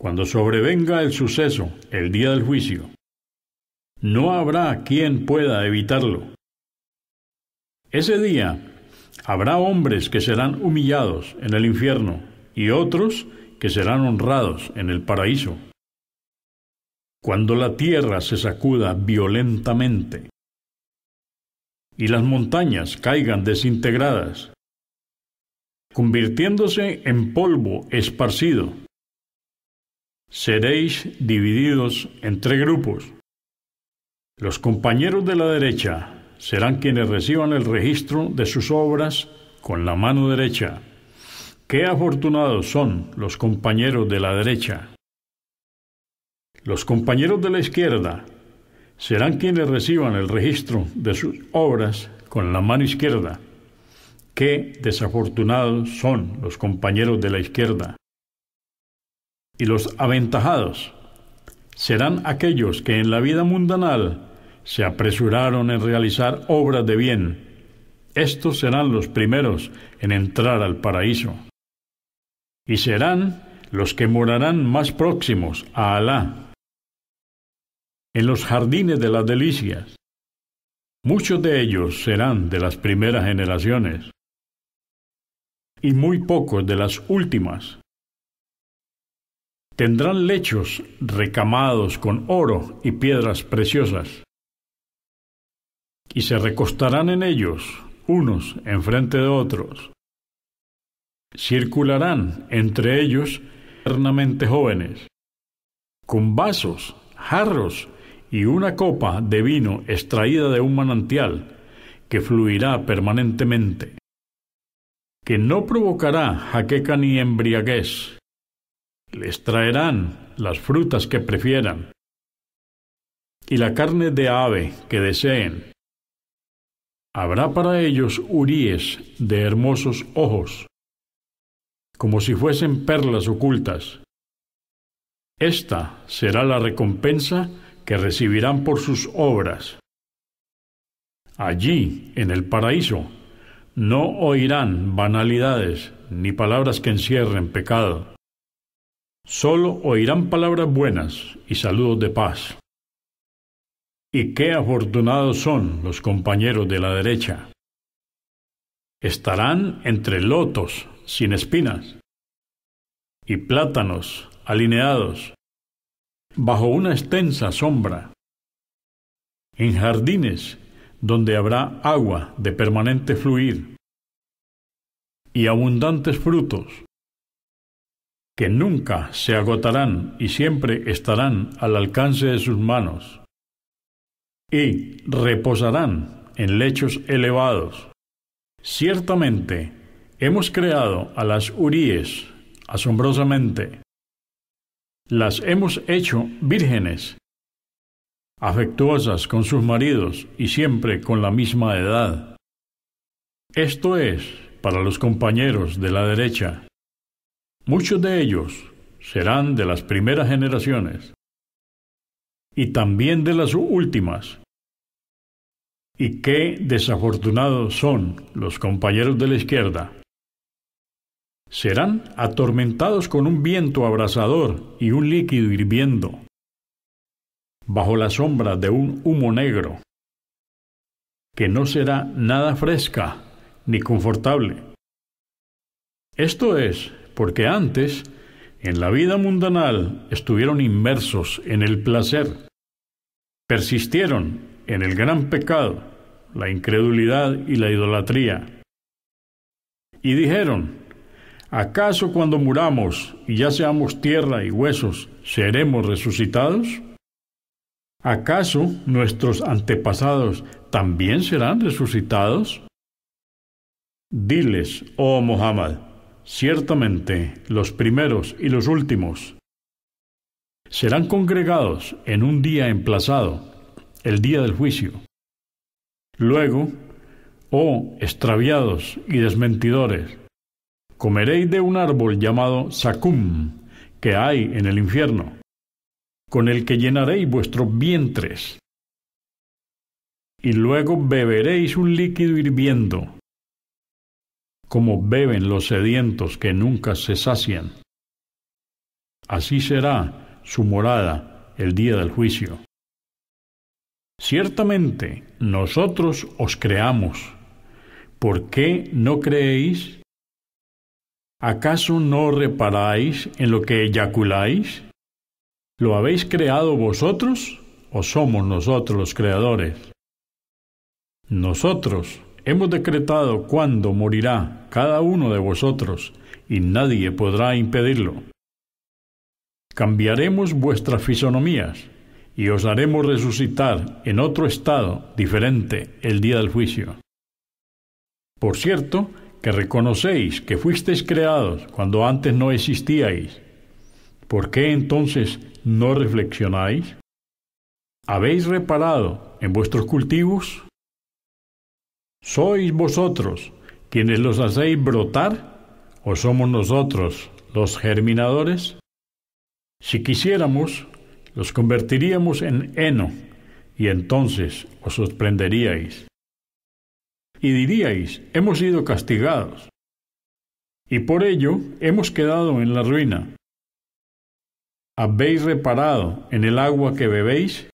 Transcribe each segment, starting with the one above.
Cuando sobrevenga el suceso, el día del juicio, no habrá quien pueda evitarlo. Ese día habrá hombres que serán humillados en el infierno y otros que serán honrados en el paraíso. Cuando la tierra se sacuda violentamente y las montañas caigan desintegradas, convirtiéndose en polvo esparcido. Seréis divididos en tres grupos. Los compañeros de la derecha serán quienes reciban el registro de sus obras con la mano derecha. Qué afortunados son los compañeros de la derecha. Los compañeros de la izquierda serán quienes reciban el registro de sus obras con la mano izquierda. Qué desafortunados son los compañeros de la izquierda. Y los aventajados serán aquellos que en la vida mundanal se apresuraron en realizar obras de bien. Estos serán los primeros en entrar al paraíso. Y serán los que morarán más próximos a Alá en los jardines de las delicias. Muchos de ellos serán de las primeras generaciones y muy pocos de las últimas. Tendrán lechos recamados con oro y piedras preciosas, y se recostarán en ellos unos enfrente de otros. Circularán entre ellos eternamente jóvenes, con vasos, jarros y una copa de vino extraída de un manantial que fluirá permanentemente, que no provocará jaqueca ni embriaguez. Les traerán las frutas que prefieran y la carne de ave que deseen. Habrá para ellos huríes de hermosos ojos, como si fuesen perlas ocultas. Esta será la recompensa que recibirán por sus obras. Allí, en el paraíso, no oirán banalidades ni palabras que encierren pecado. Solo oirán palabras buenas y saludos de paz. Y qué afortunados son los compañeros de la derecha. Estarán entre lotos sin espinas y plátanos alineados bajo una extensa sombra, en jardines donde habrá agua de permanente fluir y abundantes frutos que nunca se agotarán y siempre estarán al alcance de sus manos y reposarán en lechos elevados. Ciertamente, hemos creado a las Uríes asombrosamente las hemos hecho vírgenes, afectuosas con sus maridos y siempre con la misma edad. Esto es para los compañeros de la derecha. Muchos de ellos serán de las primeras generaciones y también de las últimas. Y qué desafortunados son los compañeros de la izquierda serán atormentados con un viento abrasador y un líquido hirviendo, bajo la sombra de un humo negro, que no será nada fresca ni confortable. Esto es porque antes, en la vida mundanal, estuvieron inmersos en el placer, persistieron en el gran pecado, la incredulidad y la idolatría, y dijeron, ¿Acaso cuando muramos y ya seamos tierra y huesos, seremos resucitados? ¿Acaso nuestros antepasados también serán resucitados? Diles, oh Mohammed, ciertamente los primeros y los últimos serán congregados en un día emplazado, el día del juicio. Luego, oh extraviados y desmentidores, comeréis de un árbol llamado Sacum, que hay en el infierno, con el que llenaréis vuestros vientres. Y luego beberéis un líquido hirviendo, como beben los sedientos que nunca se sacian. Así será su morada el día del juicio. Ciertamente nosotros os creamos. ¿Por qué no creéis? ¿Acaso no reparáis en lo que eyaculáis? ¿Lo habéis creado vosotros o somos nosotros los creadores? Nosotros hemos decretado cuándo morirá cada uno de vosotros y nadie podrá impedirlo. Cambiaremos vuestras fisonomías y os haremos resucitar en otro estado diferente el día del juicio. Por cierto, que reconocéis que fuisteis creados cuando antes no existíais, ¿por qué entonces no reflexionáis? ¿Habéis reparado en vuestros cultivos? ¿Sois vosotros quienes los hacéis brotar o somos nosotros los germinadores? Si quisiéramos, los convertiríamos en heno y entonces os sorprenderíais y diríais, hemos sido castigados, y por ello hemos quedado en la ruina. ¿Habéis reparado en el agua que bebéis?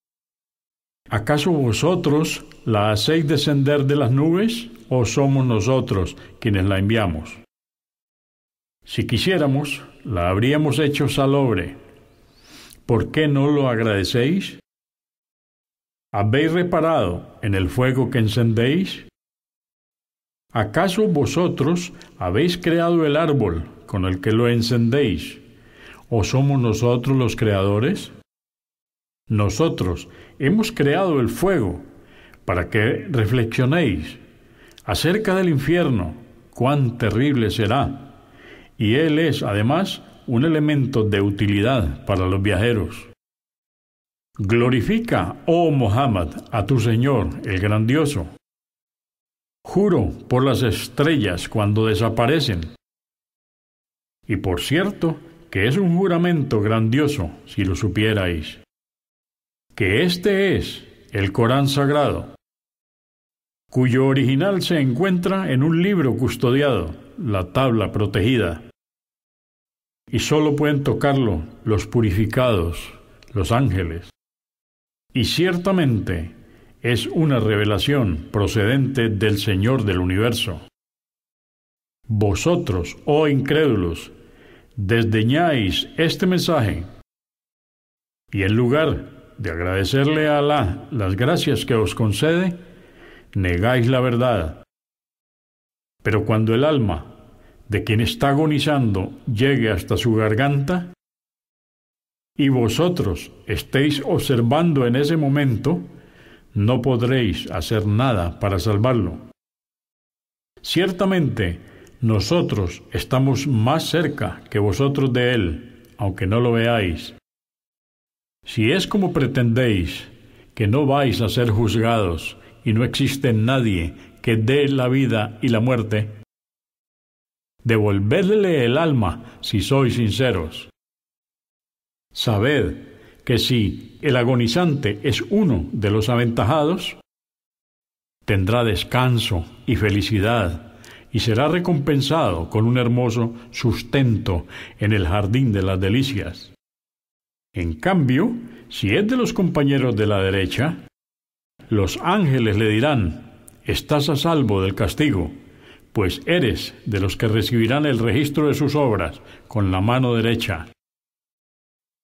¿Acaso vosotros la hacéis descender de las nubes o somos nosotros quienes la enviamos? Si quisiéramos, la habríamos hecho salobre. ¿Por qué no lo agradecéis? ¿Habéis reparado en el fuego que encendéis? ¿Acaso vosotros habéis creado el árbol con el que lo encendéis? ¿O somos nosotros los creadores? Nosotros hemos creado el fuego para que reflexionéis acerca del infierno, cuán terrible será. Y él es, además, un elemento de utilidad para los viajeros. Glorifica, oh Mohammed, a tu Señor, el grandioso Juro por las estrellas cuando desaparecen. Y por cierto, que es un juramento grandioso, si lo supierais, que este es el Corán Sagrado, cuyo original se encuentra en un libro custodiado, la tabla protegida, y sólo pueden tocarlo los purificados, los ángeles. Y ciertamente es una revelación procedente del Señor del universo. Vosotros, oh incrédulos, desdeñáis este mensaje. Y en lugar de agradecerle a Alá las gracias que os concede, negáis la verdad. Pero cuando el alma de quien está agonizando llegue hasta su garganta, y vosotros estéis observando en ese momento, no podréis hacer nada para salvarlo. Ciertamente, nosotros estamos más cerca que vosotros de Él, aunque no lo veáis. Si es como pretendéis, que no vais a ser juzgados y no existe nadie que dé la vida y la muerte, devolvedle el alma si sois sinceros. Sabed que si el agonizante es uno de los aventajados, tendrá descanso y felicidad y será recompensado con un hermoso sustento en el jardín de las delicias. En cambio, si es de los compañeros de la derecha, los ángeles le dirán, estás a salvo del castigo, pues eres de los que recibirán el registro de sus obras con la mano derecha.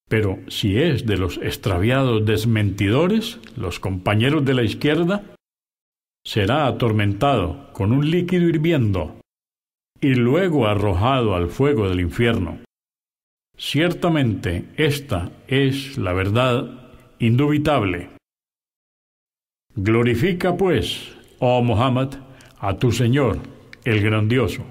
Pero si es de los extraviados desmentidores, los compañeros de la izquierda, será atormentado con un líquido hirviendo y luego arrojado al fuego del infierno. Ciertamente esta es la verdad indubitable. Glorifica pues, oh Muhammad, a tu Señor, el grandioso.